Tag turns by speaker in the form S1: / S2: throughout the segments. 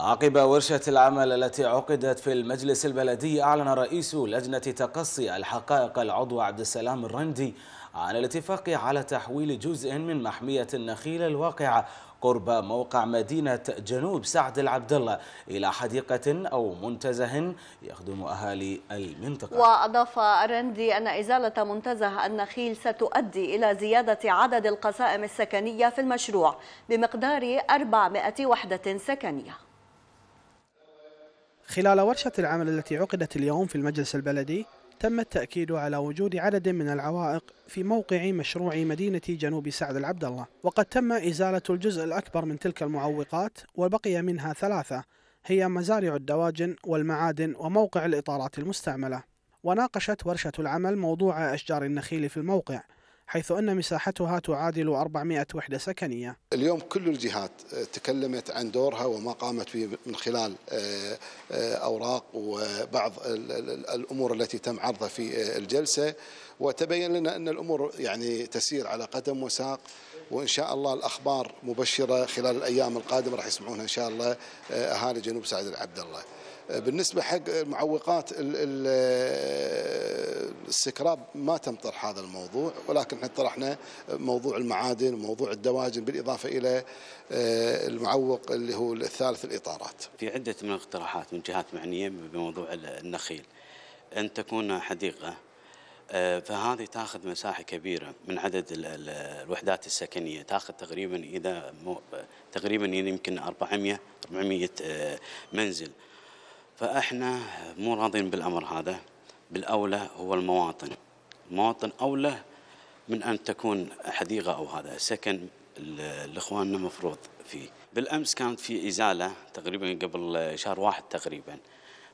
S1: عقب ورشة العمل التي عقدت في المجلس البلدي أعلن رئيس لجنة تقصي الحقائق العضو عبد السلام الرندي عن الاتفاق على تحويل جزء من محمية النخيل الواقعة قرب موقع مدينة جنوب سعد العبد الله إلى حديقة أو منتزه يخدم أهالي المنطقة
S2: وأضاف الرندي أن إزالة منتزه النخيل ستؤدي إلى زيادة عدد القسائم السكنية في المشروع بمقدار 400 وحدة سكنية
S3: خلال ورشة العمل التي عقدت اليوم في المجلس البلدي تم التأكيد على وجود عدد من العوائق في موقع مشروع مدينة جنوب سعد العبد الله وقد تم إزالة الجزء الأكبر من تلك المعوقات وبقي منها ثلاثة هي مزارع الدواجن والمعادن وموقع الإطارات المستعملة وناقشت ورشة العمل موضوع أشجار النخيل في الموقع حيث أن مساحتها تعادل 400 وحدة سكنية
S4: اليوم كل الجهات آه، تكلمت عن دورها وما قامت به من خلال آه، آه، أوراق وبعض الأمور التي تم عرضها في الجلسة وتبين لنا أن الأمور يعني تسير على قدم وساق وان شاء الله الاخبار مبشره خلال الايام القادمه راح يسمعونها ان شاء الله اهالي جنوب سعد العبد الله. بالنسبه حق معوقات السكراب ما تم طرح هذا الموضوع ولكن احنا طرحنا موضوع المعادن وموضوع الدواجن بالاضافه الى آه، المعوق اللي هو الثالث الاطارات.
S1: في عده من الاقتراحات من جهات معنيه بموضوع النخيل ان تكون حديقه آه، فهذه تاخذ مساحه كبيره من عدد الوحدات السكنيه تاخذ تقريبا اذا تقريبا يعني يمكن 400 400 آه، منزل فاحنا مو راضين بالامر هذا بالاولى هو المواطن المواطن اولى من ان تكون حديقه او هذا سكن لاخواننا مفروض فيه بالامس كانت في ازاله تقريبا قبل شهر واحد تقريبا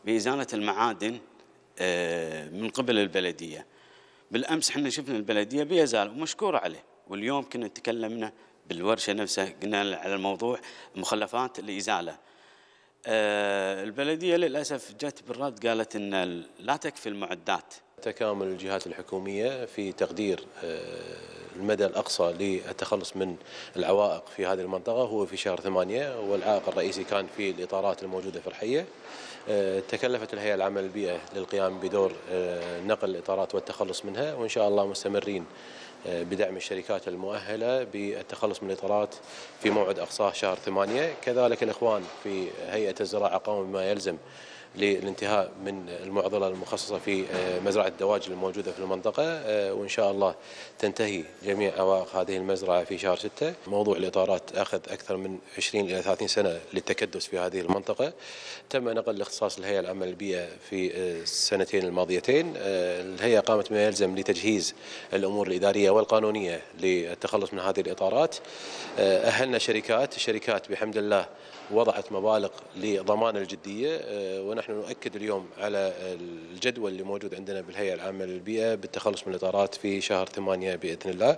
S1: بازاله المعادن آه، من قبل البلديه بالامس احنا شفنا البلديه بازاله ومشكوره عليه واليوم كنا تكلمنا بالورشه نفسها قلنا على الموضوع مخلفات الازاله آه، البلدية للأسف جت بالرد قالت أن لا تكفي المعدات
S2: تكامل الجهات الحكومية في تقدير آه، المدى الأقصى للتخلص من العوائق في هذه المنطقة هو في شهر ثمانية والعائق الرئيسي كان في الإطارات الموجودة في الحية آه، تكلفت الهيئة العامة للبيئة للقيام بدور آه، نقل الإطارات والتخلص منها وإن شاء الله مستمرين آه، بدعم الشركات المؤهلة بالتخلص من الإطارات في موعد أقصاه شهر ثمانية كذلك الإخوان في هيئة الزراعة قاموا بما يلزم للانتهاء من المعضله المخصصه في آه، مزرعه الدواجن الموجوده في المنطقه آه، وان شاء الله تنتهي جميع عوائق هذه المزرعه في شهر 6 موضوع الاطارات اخذ اكثر من 20 الى 30 سنه للتكدس في هذه المنطقه تم نقل الاختصاص الهيئه العامه للبيئه في آه، السنتين الماضيتين الهيئه قامت بما يلزم لتجهيز الامور الاداريه والقانونيه للتخلص من هذه الاطارات اهلنا شركات الشركات بحمد الله وضعت مبالغ لضمان الجديه ونحن نحن نؤكد اليوم على الجدول اللي موجود عندنا بالهيئة العامة للبيئة بالتخلص من الإطارات في شهر ثمانية بإذن الله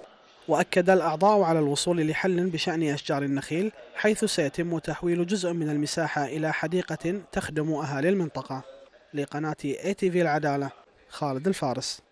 S3: وأكد الأعضاء على الوصول لحل بشأن أشجار النخيل حيث سيتم تحويل جزء من المساحة إلى حديقة تخدم أهالي المنطقة لقناة اي تي في العدالة خالد الفارس